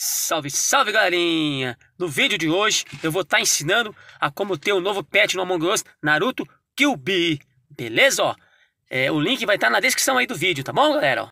Salve, salve galerinha! No vídeo de hoje eu vou estar tá ensinando a como ter o um novo pet no Among Us Naruto Kyubi, beleza? é, o link vai estar tá na descrição aí do vídeo, tá bom galera?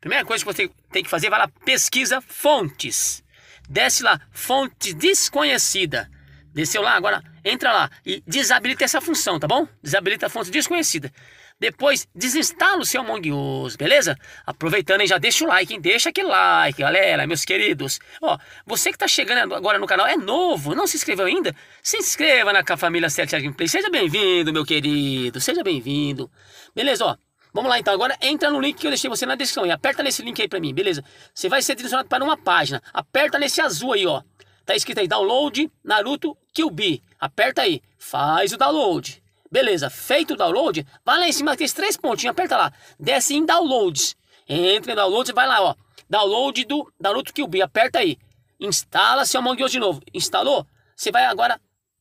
Primeira coisa que você tem que fazer, vai lá, pesquisa fontes. Desce lá, fonte desconhecida. Desceu lá agora, entra lá e desabilita essa função, tá bom? Desabilita a fonte desconhecida. Depois desinstala o seu Among Us, beleza? Aproveitando aí, já deixa o like, hein? Deixa aquele like, galera, meus queridos. Ó, você que tá chegando agora no canal, é novo, não se inscreveu ainda? Se inscreva na família 7 Gameplay. Seja bem-vindo, meu querido, seja bem-vindo. Beleza, ó. Vamos lá então, agora entra no link que eu deixei você na descrição e aperta nesse link aí pra mim, beleza? Você vai ser direcionado para uma página. Aperta nesse azul aí, ó. Tá escrito aí, download Naruto Kill B. Aperta aí, faz o download. Beleza, feito o download, vai lá em cima, tem três pontinhos, aperta lá. Desce em downloads. Entra em downloads e vai lá, ó. Download do Naruto Kill B, aperta aí. Instala seu Among Us de novo. Instalou? Você vai agora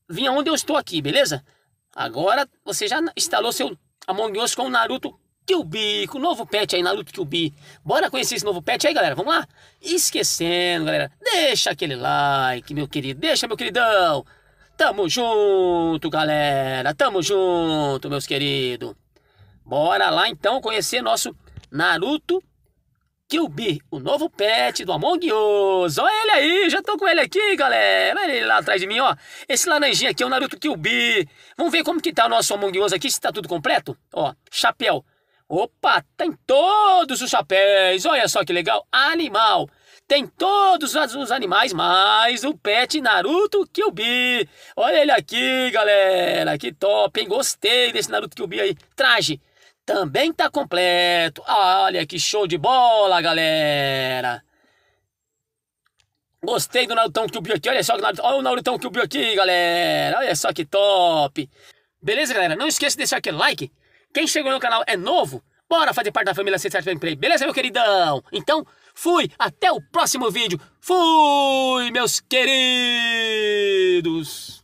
vir aonde eu estou aqui, beleza? Agora você já instalou seu Among Us com o Naruto QB, com o novo pet aí, Naruto b. Bora conhecer esse novo pet aí, galera, vamos lá? Esquecendo, galera, deixa aquele like, meu querido, deixa, meu queridão. Tamo junto, galera, tamo junto, meus queridos. Bora lá, então, conhecer nosso Naruto QB, o novo pet do Among Us. Olha ele aí, já tô com ele aqui, galera. Olha ele lá atrás de mim, ó. Esse laranjinha aqui é o Naruto QB. Vamos ver como que tá o nosso Among Us aqui, se tá tudo completo. Ó, chapéu Opa, tem todos os chapéus. Olha só que legal. Animal. Tem todos os animais, mais o pet Naruto Kyubi. Olha ele aqui, galera. Que top, hein? Gostei desse Naruto Kyubi aí. Traje. Também tá completo. Olha que show de bola, galera. Gostei do Narutão Kyubi aqui. Olha só que Naruto... Olha o Narutão Kyubi aqui, galera. Olha só que top. Beleza, galera? Não esqueça de deixar aquele like. Quem chegou no canal é novo? Bora fazer parte da família C7 Play, beleza, meu queridão? Então, fui, até o próximo vídeo. Fui, meus queridos!